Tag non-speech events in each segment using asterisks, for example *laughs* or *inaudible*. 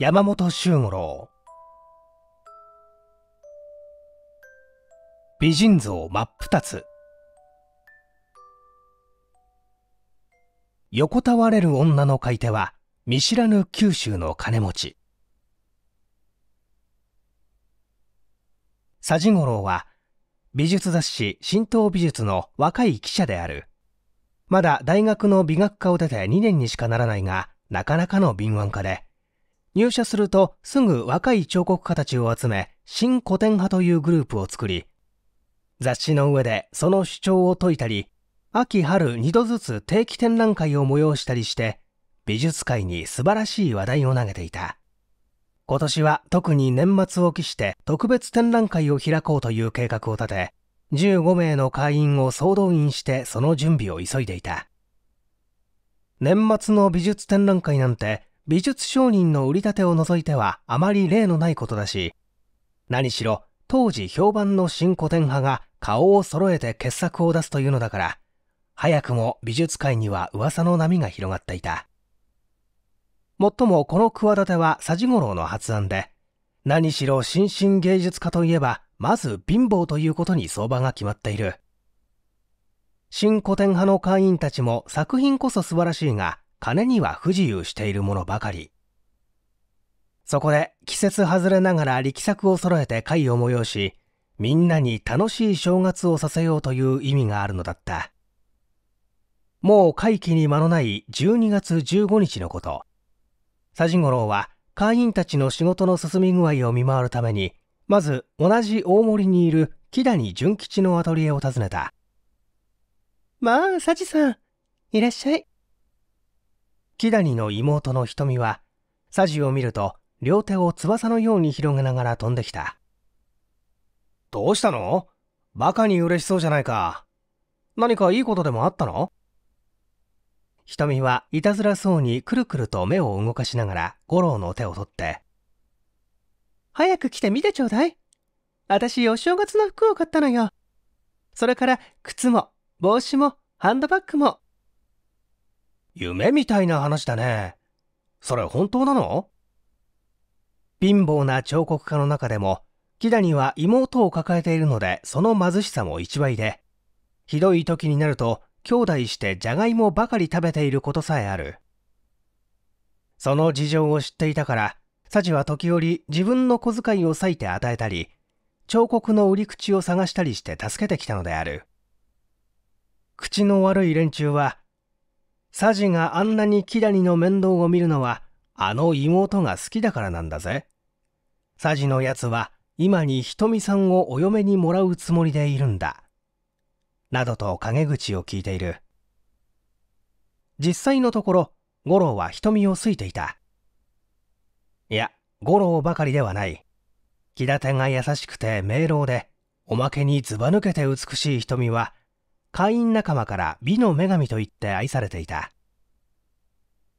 山本周五郎美人像真っ二つ横たわれる女の買い手は見知らぬ九州の金持ち佐治五郎は美術雑誌新道美術の若い記者であるまだ大学の美学科を出て2年にしかならないがなかなかの敏腕家で入社するとすぐ若い彫刻家たちを集め、新古典派というグループを作り、雑誌の上でその主張を説いたり、秋春2度ずつ定期展覧会を催したりして、美術界に素晴らしい話題を投げていた。今年は特に年末を期して特別展覧会を開こうという計画を立て、15名の会員を総動員してその準備を急いでいた。年末の美術展覧会なんて美術商人の売り立てを除いてはあまり例のないことだし何しろ当時評判の新古典派が顔を揃えて傑作を出すというのだから早くも美術界には噂の波が広がっていたもっともこの企ては佐治五郎の発案で何しろ新進芸術家といえばまず貧乏ということに相場が決まっている新古典派の会員たちも作品こそ素晴らしいが金には不自由しているものばかり。そこで季節外れながら力作を揃えて会を催し、みんなに楽しい正月をさせようという意味があるのだった。もう会期に間のない12月15日のこと。佐治五郎は会員たちの仕事の進み具合を見回るために、まず同じ大森にいる木谷純吉のアトリエを訪ねた。まあ、佐治さん、いらっしゃい。木谷の妹の瞳はサジを見ると両手を翼のように広げながら飛んできたどうしたのバカに嬉しそうじゃないか何かいいことでもあったの瞳はいたずらそうにくるくると目を動かしながら五郎の手を取って早く来て見てちょうだい私お正月の服を買ったのよそれから靴も帽子もハンドバッグも夢みたいな話だね。それ本当なの貧乏な彫刻家の中でも、木谷は妹を抱えているので、その貧しさも一倍で、ひどい時になると、兄弟してじゃがいもばかり食べていることさえある。その事情を知っていたから、幸は時折自分の小遣いを割いて与えたり、彫刻の売り口を探したりして助けてきたのである。口の悪い連中はサジがあんなにキラの面倒を見るのはあの妹が好きだからなんだぜサジのやつは今にひとみさんをお嫁にもらうつもりでいるんだなどと陰口を聞いている実際のところ五郎は瞳を好いていたいや五郎ばかりではない木立が優しくて明朗でおまけにずば抜けて美しい瞳は会員仲間から美の女神と言って愛されていた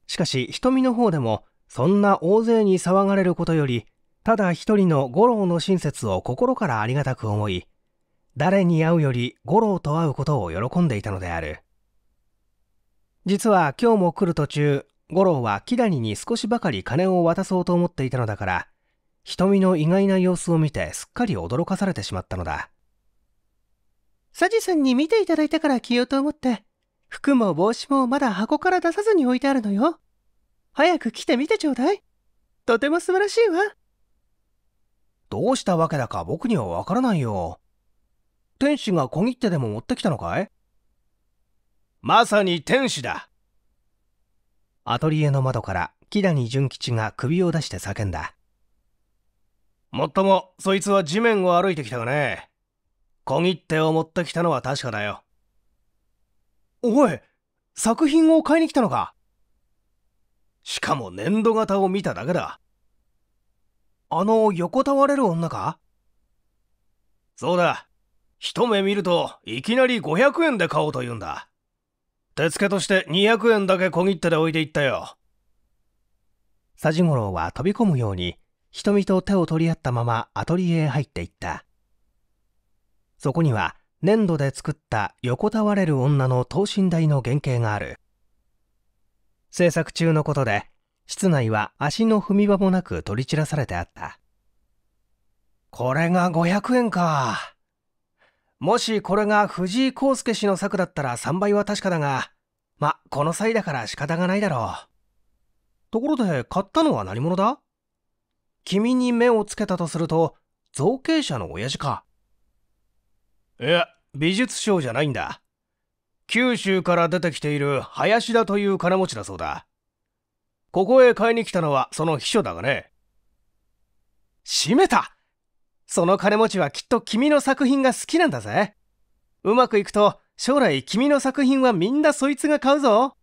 しかし瞳の方でもそんな大勢に騒がれることよりただ一人の五郎の親切を心からありがたく思い誰に会うより五郎と会うことを喜んでいたのである実は今日も来る途中五郎は木谷に少しばかり金を渡そうと思っていたのだから瞳の意外な様子を見てすっかり驚かされてしまったのだサジさんに見ていただいたから着ようと思って、服も帽子もまだ箱から出さずに置いてあるのよ。早く来てみてちょうだい。とても素晴らしいわ。どうしたわけだか僕にはわからないよ。天使が小切手でも持ってきたのかいまさに天使だ。アトリエの窓から木谷純吉が首を出して叫んだ。もっとも、そいつは地面を歩いてきたがね。小切手を持ってきたのは確かだよ。おい、作品を買いに来たのかしかも粘土型を見ただけだ。あの横たわれる女かそうだ。一目見るといきなり500円で買おうと言うんだ。手付けとして200円だけ小切手で置いていったよ。佐治五郎は飛び込むように、瞳と手を取り合ったままアトリエへ入っていった。そこには粘土で作った横たわれる女の等身大の原型がある制作中のことで室内は足の踏み場もなく取り散らされてあったこれが500円かもしこれが藤井康介氏の策だったら3倍は確かだがまこの際だから仕方がないだろうところで買ったのは何者だ君に目をつけたとすると造形者の親父かいや美術商じゃないんだ九州から出てきている林田という金持ちだそうだここへ買いに来たのはその秘書だがね閉めたその金持ちはきっと君の作品が好きなんだぜうまくいくと将来君の作品はみんなそいつが買うぞ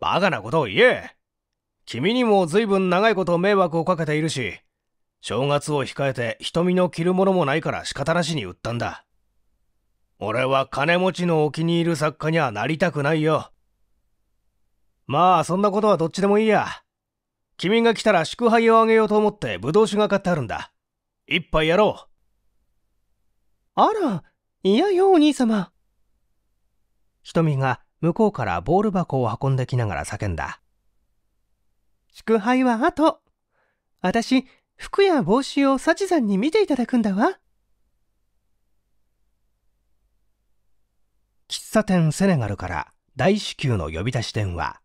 バカなことを言え君にも随分長いこと迷惑をかけているし正月を控えて瞳の着るものもないから仕方なしに売ったんだ。俺は金持ちのお気に入る作家にはなりたくないよ。まあ、そんなことはどっちでもいいや。君が来たら祝杯をあげようと思ってぶどう酒が買ってあるんだ。一杯やろう。あら、嫌よお兄様。瞳が向こうからボール箱を運んできながら叫んだ。祝杯はあと。私、服や帽子をサさんに見ていただくんだわ。喫茶店セネガルから大至急の呼び出し電話。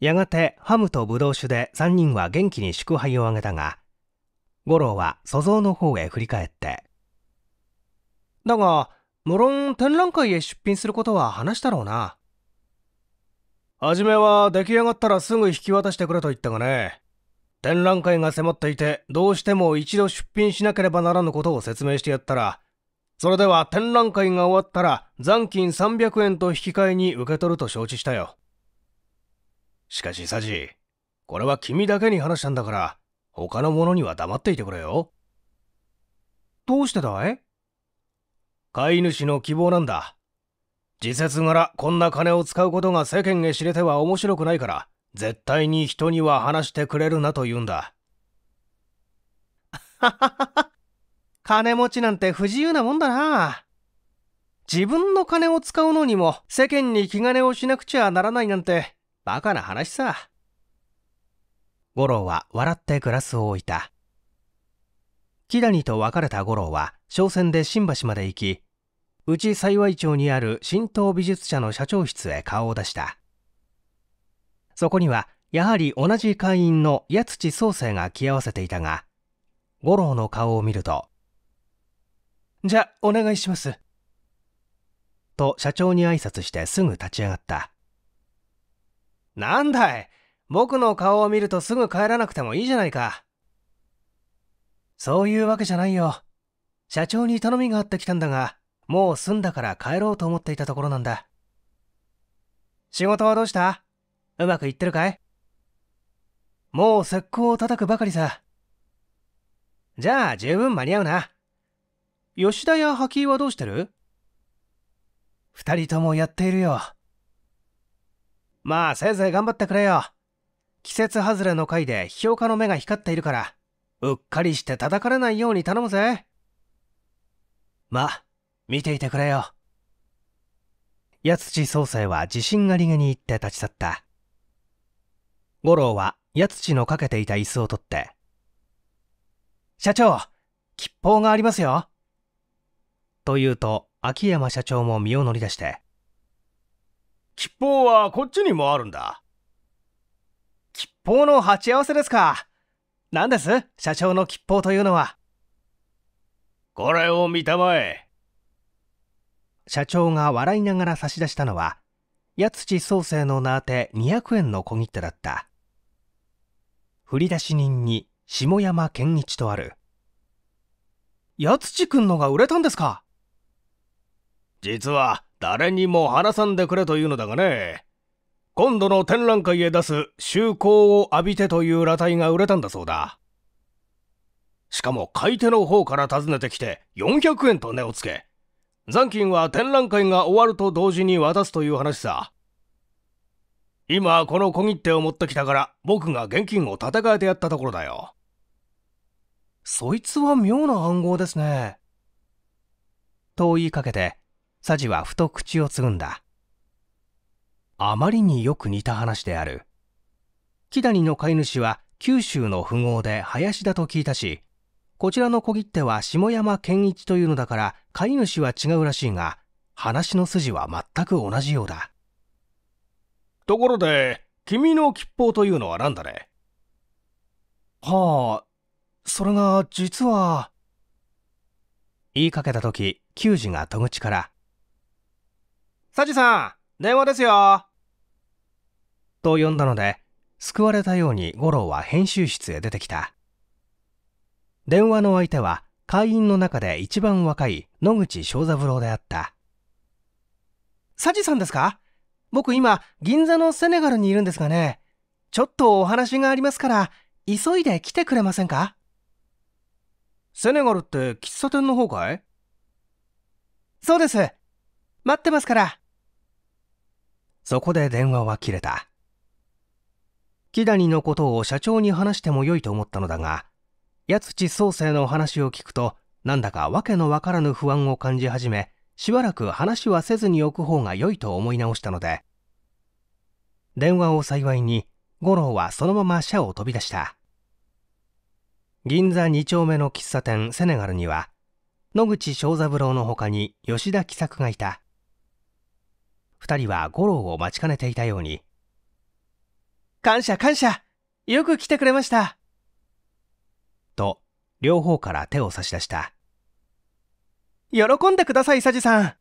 やがてハムとブドウ酒で3人は元気に祝杯をあげたが、五郎は祖像の方へ振り返って。だが、無論展覧会へ出品することは話したろうな。初めは出来上がったらすぐ引き渡してくれと言ったがね。展覧会が迫っていて、どうしても一度出品しなければならぬことを説明してやったら、それでは展覧会が終わったら残金300円と引き換えに受け取ると承知したよ。しかしサジ、これは君だけに話したんだから、他の者には黙っていてくれよ。どうしてだい飼い主の希望なんだ。自節柄こんな金を使うことが世間へ知れては面白くないから絶対に人には話してくれるなと言うんだ *laughs* 金持ちなんて不自由なもんだな自分の金を使うのにも世間に気兼ねをしなくちゃならないなんてバカな話さ五郎は笑ってグラスを置いた木谷と別れた五郎は商船で新橋まで行きうち幸町にある新東美術社の社長室へ顔を出したそこにはやはり同じ会員の八土総生が着合わせていたが五郎の顔を見ると「じゃお願いします」と社長に挨拶してすぐ立ち上がったなんだい僕の顔を見るとすぐ帰らなくてもいいじゃないかそういうわけじゃないよ社長に頼みがあってきたんだがもう済んだから帰ろうと思っていたところなんだ仕事はどうしたうまくいってるかいもう石膏を叩くばかりさじゃあ十分間に合うな吉田や波はどうしてる二人ともやっているよまあせいぜい頑張ってくれよ季節外れの回で批評家の目が光っているからうっかりして叩かれないように頼むぜまあ見ていてくれよ。八土総裁は自信ありげに言って立ち去った。五郎は八土のかけていた椅子を取って、社長、吉報がありますよ。と言うと、秋山社長も身を乗り出して、吉報はこっちにもあるんだ。吉報の鉢合わせですか。何です社長の吉報というのは。これを見たまえ。社長が笑いながら差し出したのは八土創生の名当て200円の小切手だった振り出し人に下山健一とある八土くんのが売れたんですか実は誰にも話さんでくれというのだがね今度の展覧会へ出す「就航を浴びて」という裸体が売れたんだそうだしかも買い手の方から訪ねてきて400円と値をつけ残金は展覧会が終わると同時に渡すという話さ。今、この小切手を持ってきたから、僕が現金を立て替えてやったところだよ。そいつは妙な暗号ですね。と言いかけて、サジはふと口をつぐんだ。あまりによく似た話である。木谷の飼い主は九州の富豪で林田と聞いたし、こちらの小切手は下山健一というのだから飼い主は違うらしいが話の筋は全く同じようだところで君の吉報というのは何だねはあそれが実は言いかけた時球児が戸口から「サジさん電話ですよ」と呼んだので救われたように五郎は編集室へ出てきた電話の相手は会員の中で一番若い野口正三郎であった。サジさんですか僕今、銀座のセネガルにいるんですがね、ちょっとお話がありますから、急いで来てくれませんかセネガルって喫茶店の方かいそうです。待ってますから。そこで電話は切れた。木谷のことを社長に話しても良いと思ったのだが、八土総生のお話を聞くとなんだか訳のわからぬ不安を感じ始めしばらく話はせずに置く方が良いと思い直したので電話を幸いに五郎はそのまま社を飛び出した銀座2丁目の喫茶店セネガルには野口正三郎の他に吉田喜作がいた2人は五郎を待ちかねていたように「感謝感謝よく来てくれました両方から手を差し出した。喜んでください、サジさん。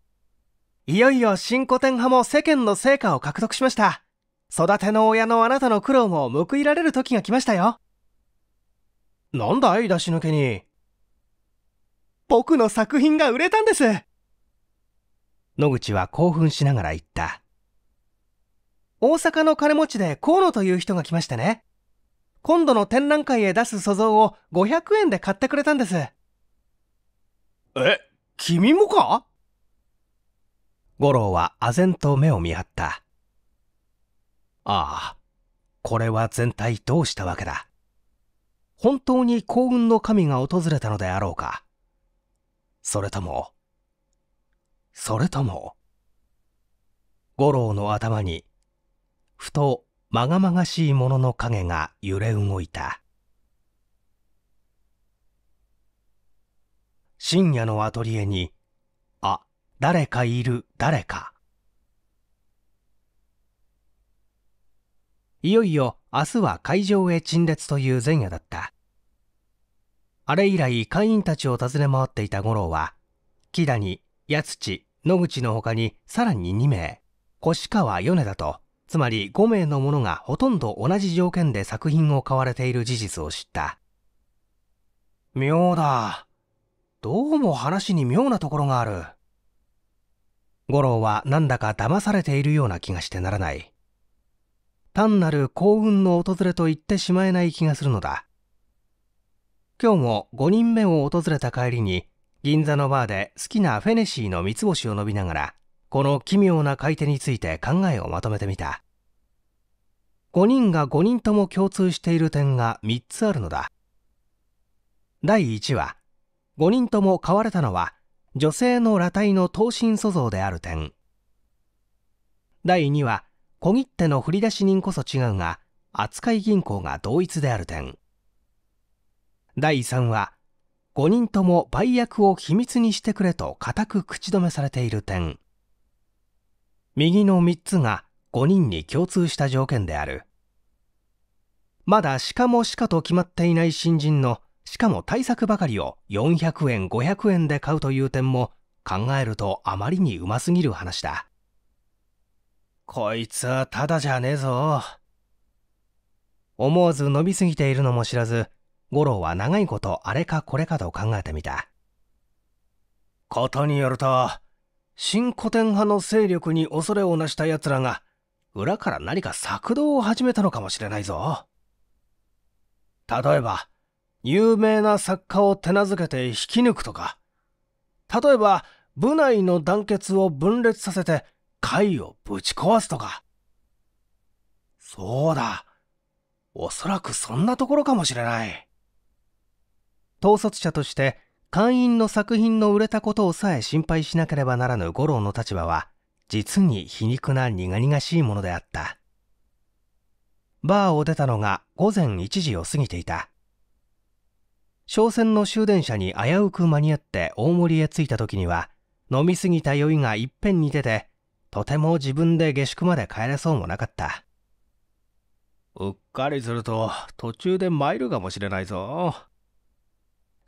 いよいよ新古典派も世間の成果を獲得しました。育ての親のあなたの苦労も報いられる時が来ましたよ。なんだい出し抜けに。僕の作品が売れたんです野口は興奮しながら言った。大阪の金持ちで河野という人が来ましたね。今度の展覧会へ出す素像を500円で買ってくれたんです。え、君もか五郎は唖然と目を見張った。ああ、これは全体どうしたわけだ。本当に幸運の神が訪れたのであろうか。それとも、それとも、五郎の頭に、ふとまがまがしいものの影が揺れ動いた深夜のアトリエに「あ誰かいる誰か」いよいよ明日は会場へ陳列という前夜だったあれ以来会員たちを訪ね回っていた五郎は木谷八土野口のほかにさらに2名越川米田とつまり5名の者がほとんど同じ条件で作品を買われている事実を知った妙だどうも話に妙なところがある五郎はなんだか騙されているような気がしてならない単なる幸運の訪れと言ってしまえない気がするのだ今日も5人目を訪れた帰りに銀座のバーで好きなフェネシーの三つ星を飲みながらこの奇妙な買い手について考えをまとめてみた5人が5人とも共通している点が3つあるのだ第1は5人とも買われたのは女性の裸体の等身塑像である点第2は小切手の振り出し人こそ違うが扱い銀行が同一である点第3は5人とも売約を秘密にしてくれと固く口止めされている点右の3つが5人に共通した条件であるまだしかもしかと決まっていない新人のしかも対策ばかりを400円500円で買うという点も考えるとあまりにうますぎる話だこいつはただじゃねえぞ思わず伸びすぎているのも知らず五郎は長いことあれかこれかと考えてみたことによると新古典派の勢力に恐れをなした奴らが、裏から何か策動を始めたのかもしれないぞ。例えば、有名な作家を手なずけて引き抜くとか、例えば、部内の団結を分裂させて、会をぶち壊すとか。そうだ。おそらくそんなところかもしれない。統率者として会員の作品の売れたことをさえ心配しなければならぬ五郎の立場は、実に皮肉な苦々しいものであった。バーを出たのが午前1時を過ぎていた。商船の終電車に危うく間に合って大森へ着いた時には、飲みすぎた酔いがいっぺんに出て、とても自分で下宿まで帰れそうもなかった。うっかりすると途中で参るかもしれないぞ。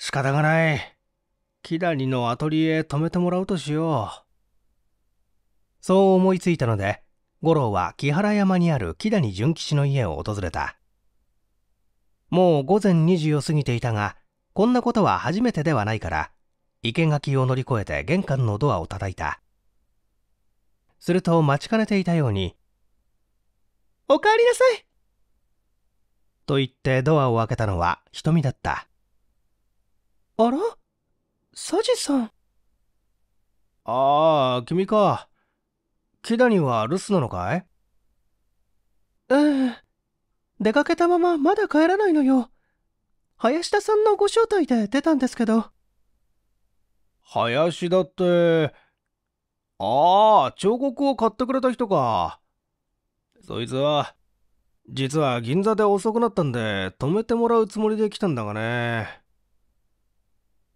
仕方がない。キダのアトリエ泊めてもらうとしよう。そう思いついたので、五郎は木原山にある木谷純吉の家を訪れた。もう午前2時を過ぎていたが、こんなことは初めてではないから、生垣を乗り越えて玄関のドアを叩いた。すると待ちかねていたように、おかえりなさいと言ってドアを開けたのは瞳だった。あらサジさん。ああ、君か。木谷は留守なのかいええ。出かけたまままだ帰らないのよ。林田さんのご招待で出たんですけど。林田って、ああ、彫刻を買ってくれた人か。そいつは、実は銀座で遅くなったんで、止めてもらうつもりで来たんだがね。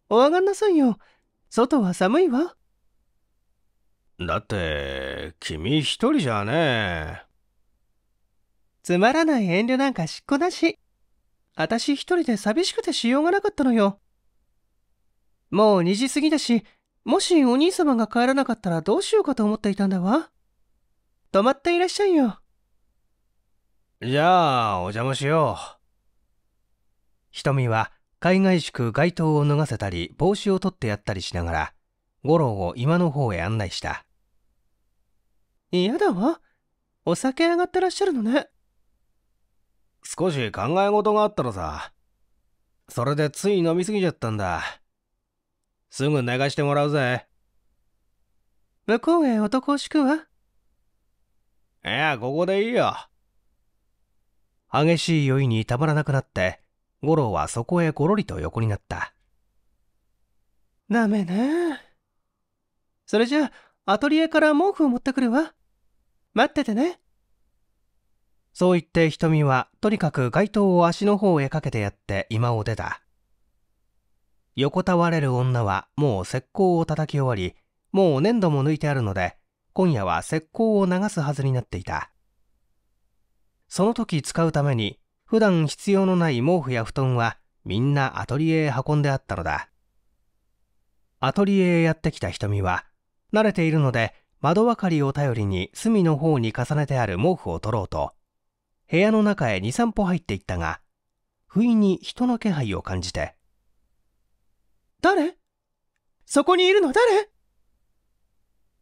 お上がんなさいよ。外は寒いわ。だって、君一人じゃねえ。つまらない遠慮なんかしっこなし。私一人で寂しくてしようがなかったのよ。もう2時過ぎだし、もしお兄様が帰らなかったらどうしようかと思っていたんだわ。泊まっていらっしゃいよ。じゃあ、お邪魔しよう。瞳は海外宿街灯を脱がせたり帽子を取ってやったりしながら五郎を今の方へ案内した嫌だわお酒上がってらっしゃるのね少し考え事があったのさそれでつい飲みすぎちゃったんだすぐ流してもらうぜ向こうへ男を敷くわいやここでいいよ激しい酔いにたまらなくなって五郎はそこへごろりと横になった。ダメね。それじゃあ、アトリエから毛布を持ってくるわ。待っててね。そう言って瞳は、とにかく街灯を足の方へかけてやって今を出た。横たわれる女はもう石膏を叩き終わり、もう粘土も抜いてあるので、今夜は石膏を流すはずになっていた。その時使うために普段必要のない毛布や布団はみんなアトリエへ運んであったのだアトリエへやってきた瞳は慣れているので窓ばかりを頼りに隅の方に重ねてある毛布を取ろうと部屋の中へ23歩入っていったが不意に人の気配を感じて誰そこにいるの誰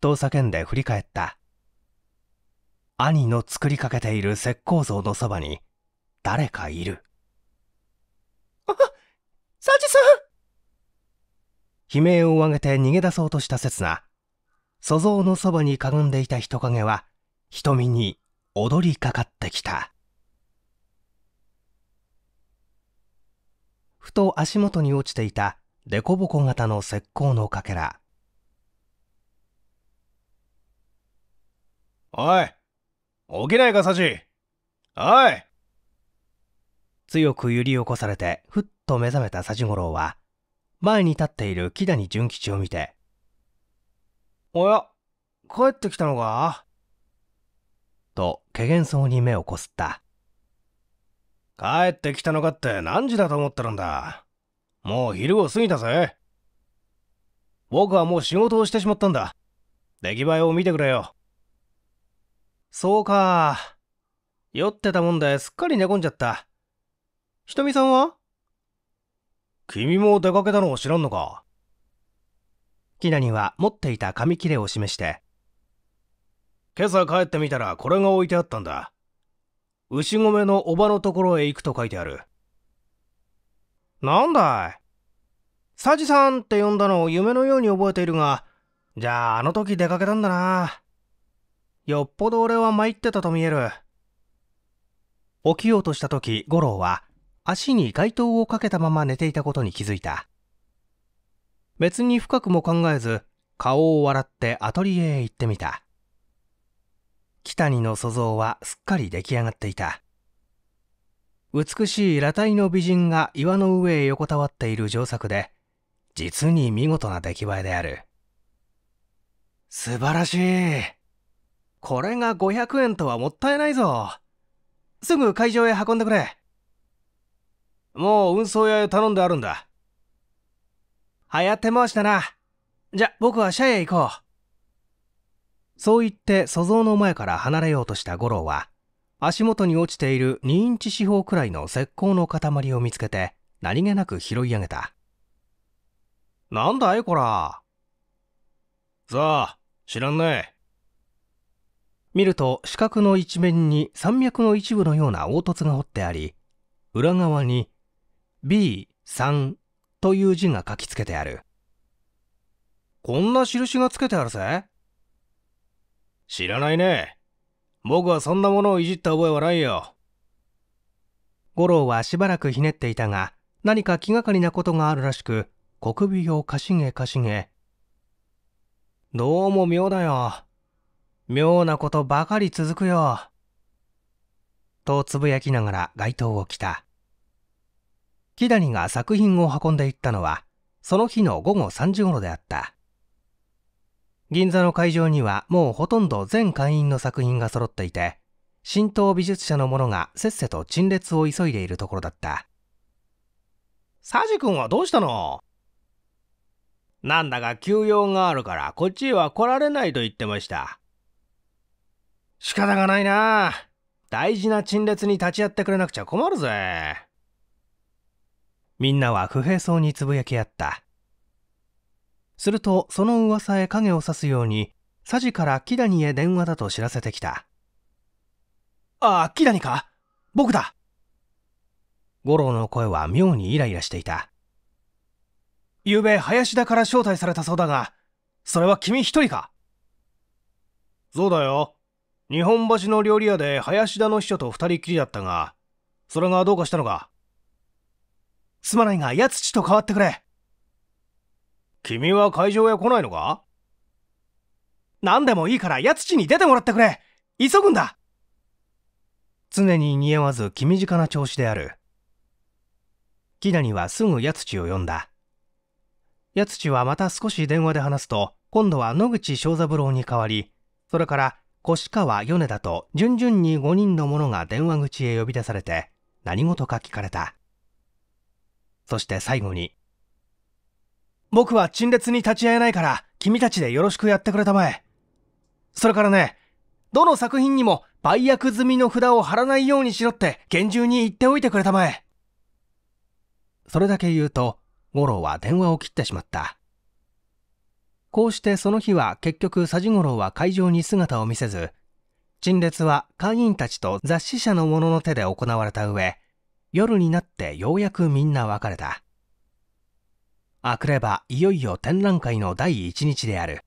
と叫んで振り返った兄の作りかけている石膏像のそばに誰かいる。あ、サジさん悲鳴を上げて逃げ出そうとした刹那、素像のそばにかがんでいた人影は、瞳に踊りかかってきた。ふと足元に落ちていた凸凹型の石膏のかけら。おい起きないかサジおい強く揺り起こされてふっと目覚めた幸五郎は前に立っている木谷純吉を見て「おや帰ってきたのか?」とけげんそうに目をこすった帰ってきたのかって何時だと思ってるんだもう昼を過ぎたぜ僕はもう仕事をしてしまったんだ出来栄えを見てくれよそうか酔ってたもんですっかり寝込んじゃったひとみさんは君も出かけたのを知らんのかキナには持っていた紙切れを示して今朝帰ってみたらこれが置いてあったんだ牛込のおばのところへ行くと書いてあるなんだいサジさんって呼んだのを夢のように覚えているがじゃああの時出かけたんだなよっぽど俺は参ってたと見える起きようとした時五郎は足に街灯をかけたまま寝ていたことに気づいた別に深くも考えず顔を笑ってアトリエへ行ってみた北谷の塑像はすっかり出来上がっていた美しい裸体の美人が岩の上へ横たわっている上作で実に見事な出来栄えである素晴らしいこれが500円とはもったいないぞすぐ会場へ運んでくれもう運送屋へ頼んであるんだ。流行って申したな。じゃ、僕は社へ行こう。そう言って祖蔵の前から離れようとした五郎は、足元に落ちている2インチ四方くらいの石膏の塊を見つけて、何気なく拾い上げた。なんだいこら。さあ、知らんねえ。見ると四角の一面に山脈の一部のような凹凸が彫ってあり、裏側に B3 という字が書きつけてある。こんな印がつけてあるぜ。知らないね。僕はそんなものをいじった覚えはないよ。五郎はしばらくひねっていたが、何か気がかりなことがあるらしく、小首をかしげかしげ。どうも妙だよ。妙なことばかり続くよ。とつぶやきながら街灯を来た。木谷が作品を運んでいったのはその日の午後3時頃であった銀座の会場にはもうほとんど全会員の作品が揃っていて新道美術者の者がせっせと陳列を急いでいるところだった佐治君はどうしたのなんだか休養があるからこっちへは来られないと言ってました仕方がないな大事な陳列に立ち会ってくれなくちゃ困るぜ。みんなは不平そうにつぶやき合ったするとその噂へ影を差すように佐治から木谷へ電話だと知らせてきたああ木谷か僕だ五郎の声は妙にイライラしていた昨べ林田から招待されたそうだがそれは君一人かそうだよ日本橋の料理屋で林田の秘書と二人きりだったがそれがどうかしたのかすまないが、八土と代わってくれ。君は会場へ来ないのか何でもいいから、八土に出てもらってくれ。急ぐんだ。常に似合わず気近な調子である。木にはすぐ八ちを呼んだ。八ちはまた少し電話で話すと、今度は野口正三郎に代わり、それから越川米田と順々に5人の者が電話口へ呼び出されて、何事か聞かれた。そして最後に、僕は陳列に立ち会えないから、君たちでよろしくやってくれたまえ。それからね、どの作品にも売約済みの札を貼らないようにしろって厳重に言っておいてくれたまえ。それだけ言うと、五郎は電話を切ってしまった。こうしてその日は結局佐治五郎は会場に姿を見せず、陳列は会員たちと雑誌社の者の手で行われた上、夜になってようやくみんな別れたあくればいよいよ展覧会の第一日である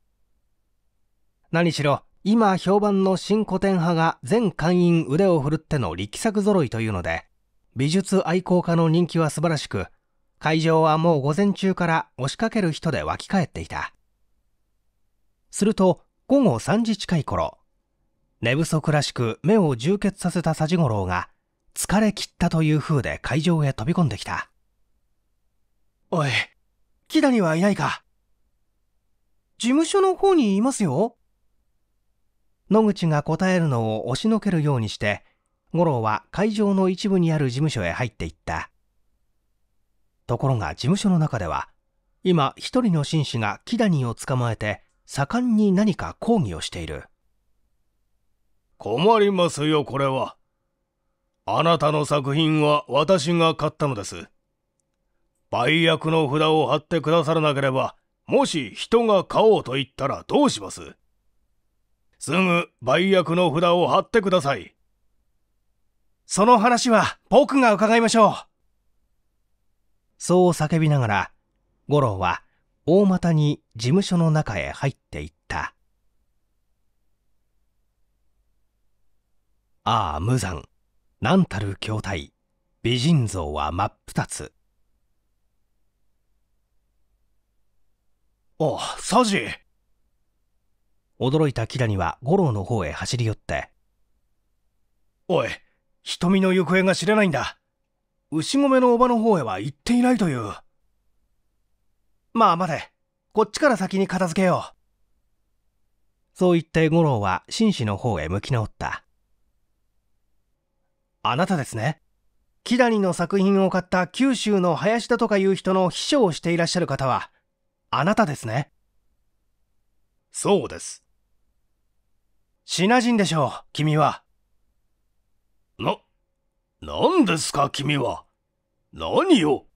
何しろ今評判の新古典派が全会員腕を振るっての力作揃いというので美術愛好家の人気は素晴らしく会場はもう午前中から押しかける人で沸き返っていたすると午後3時近い頃寝不足らしく目を充血させた佐治五郎が疲れ切ったという風で会場へ飛び込んできた。おい、木谷はいないか事務所の方にいますよ。野口が答えるのを押しのけるようにして、五郎は会場の一部にある事務所へ入っていった。ところが事務所の中では、今一人の紳士が木谷を捕まえて、盛んに何か抗議をしている。困りますよ、これは。あなたの作品は私が買ったのです。売約の札を貼ってくださらなければ、もし人が買おうと言ったらどうしますすぐ売約の札を貼ってください。その話は僕が伺いましょう。そう叫びながら、五郎は大股に事務所の中へ入っていった。ああ、無惨。何たる筐体美人像は真っ二つおサジ驚いたキラには五郎の方へ走り寄っておい瞳の行方が知れないんだ牛込のおばの方へは行っていないというまあ待てこっちから先に片付けようそう言って五郎は紳士の方へ向き直ったあなたですね木谷の作品を買った九州の林田とかいう人の秘書をしていらっしゃる方はあなたですねそうですシナ人でしょう君はな何ですか君は何を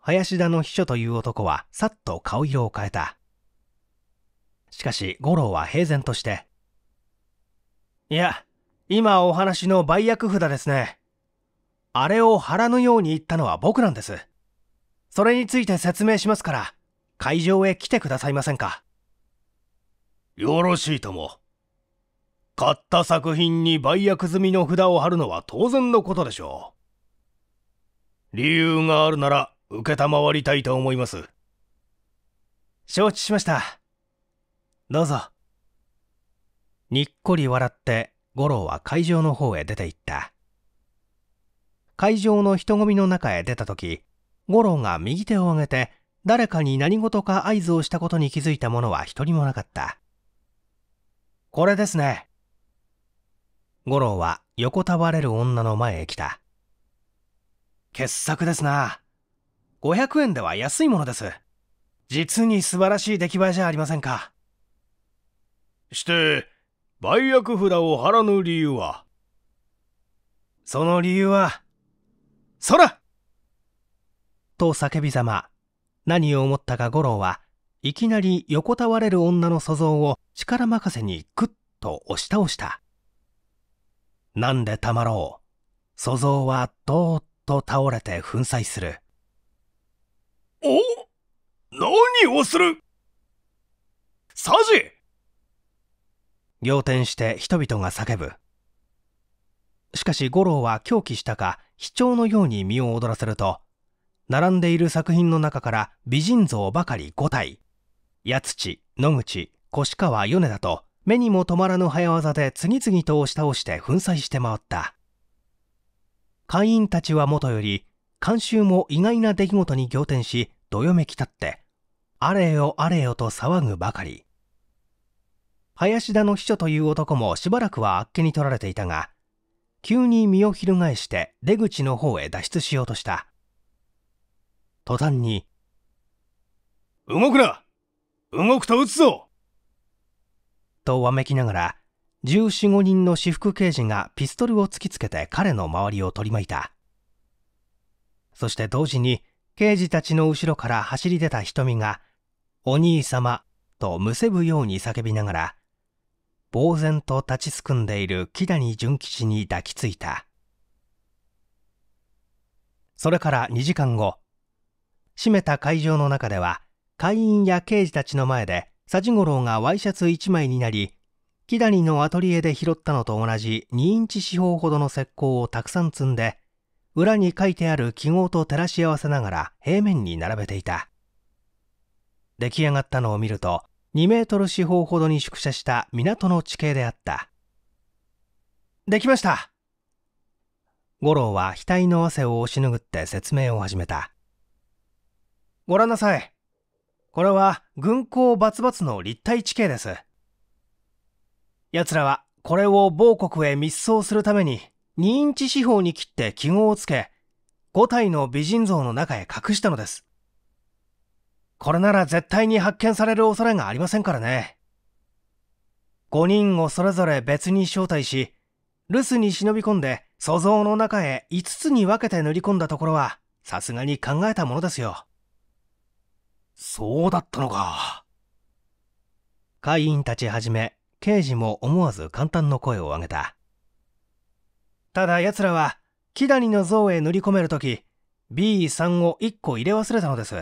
林田の秘書という男はさっと顔色を変えたしかし五郎は平然としていや今お話の売約札ですね。あれを腹のように言ったのは僕なんです。それについて説明しますから、会場へ来てくださいませんか。よろしいとも。買った作品に売約済みの札を貼るのは当然のことでしょう。理由があるなら、承りたいと思います。承知しました。どうぞ。にっこり笑って五郎は会場の方へ出て行った会場の人混みの中へ出た時五郎が右手を上げて誰かに何事か合図をしたことに気づいた者は一人もなかったこれですね五郎は横たわれる女の前へ来た傑作ですな500円では安いものです実に素晴らしい出来栄えじゃありませんかして売約札を払う理由はその理由は、空と叫びざま、何を思ったか五郎はいきなり横たわれる女の素像を力任せにぐっと押し倒した。なんでたまろう。素像はどーっと倒れて粉砕する。お何をするサジ仰天して人々が叫ぶしかし五郎は狂気したか秘境のように身を躍らせると並んでいる作品の中から美人像ばかり5体八土野口越川米田と目にも止まらぬ早業で次々と押し倒して粉砕して回った会員たちはもとより観衆も意外な出来事に仰天しどよめきたってあれよあれよと騒ぐばかり林田の秘書という男もしばらくはあっけに取られていたが、急に身を翻して出口の方へ脱出しようとした。途端に、動くな動くと撃つぞとわめきながら、14、5人の私服刑事がピストルを突きつけて彼の周りを取り巻いた。そして同時に、刑事たちの後ろから走り出た瞳が、お兄様とむせぶように叫びながら、呆然と立ちすくんでいる木谷純吉に抱きついたそれから2時間後閉めた会場の中では会員や刑事たちの前で佐治五郎がワイシャツ1枚になり木谷のアトリエで拾ったのと同じ2インチ四方ほどの石膏をたくさん積んで裏に書いてある記号と照らし合わせながら平面に並べていた出来上がったのを見ると2メートル四方ほどに宿舎した港の地形であった。できました五郎は額の汗を押しぬぐって説明を始めた。ご覧なさい。これは軍港バツバツの立体地形です。奴らはこれを某国へ密葬するために2インチ四方に切って記号をつけ、5体の美人像の中へ隠したのです。これなら絶対に発見される恐れがありませんからね。5人をそれぞれ別に招待し、留守に忍び込んで、素像の中へ5つに分けて塗り込んだところは、さすがに考えたものですよ。そうだったのか。会員たちはじめ、刑事も思わず簡単の声を上げた。ただ奴らは、木谷の像へ塗り込めるとき、B3 を1個入れ忘れたのです。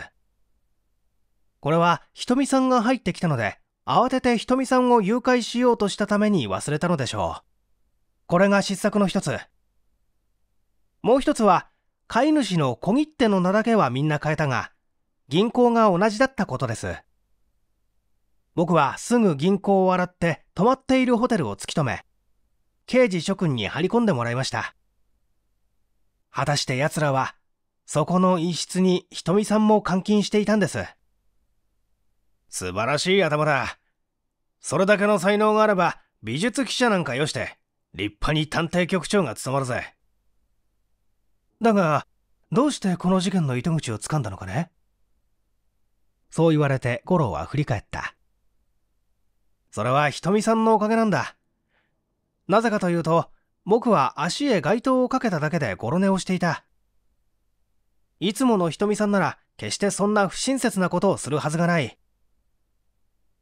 これはひとみさんが入ってきたので、慌ててひとみさんを誘拐しようとしたために忘れたのでしょう。これが失策の一つ。もう一つは、飼い主の小切手の名だけはみんな変えたが、銀行が同じだったことです。僕はすぐ銀行を洗って泊まっているホテルを突き止め、刑事諸君に張り込んでもらいました。果たして奴らは、そこの一室にひとみさんも監禁していたんです。素晴らしい頭だ。それだけの才能があれば、美術記者なんかよして、立派に探偵局長が務まるぜ。だが、どうしてこの事件の糸口をつかんだのかねそう言われて五郎は振り返った。それはひとみさんのおかげなんだ。なぜかというと、僕は足へ街灯をかけただけでゴロ寝をしていた。いつものひとみさんなら決してそんな不親切なことをするはずがない。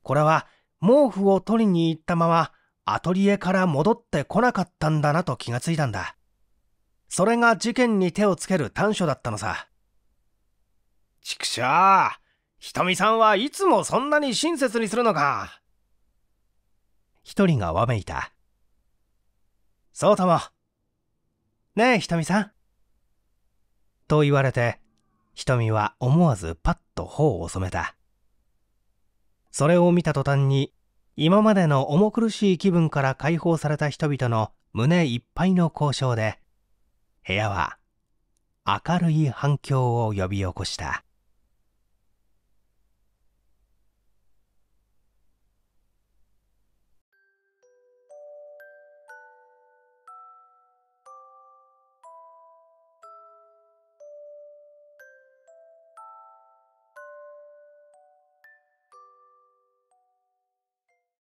これは毛布を取りに行ったままアトリエから戻ってこなかったんだなと気がついたんだ。それが事件に手をつける短所だったのさ。ちくしょうひとみさんはいつもそんなに親切にするのか。一人がわめいた。そうとも。ねえ、ひとみさん。と言われて、ひとみは思わずパッと頬を染めた。それを見た途端に、今までの重苦しい気分から解放された人々の胸いっぱいの交渉で、部屋は明るい反響を呼び起こした。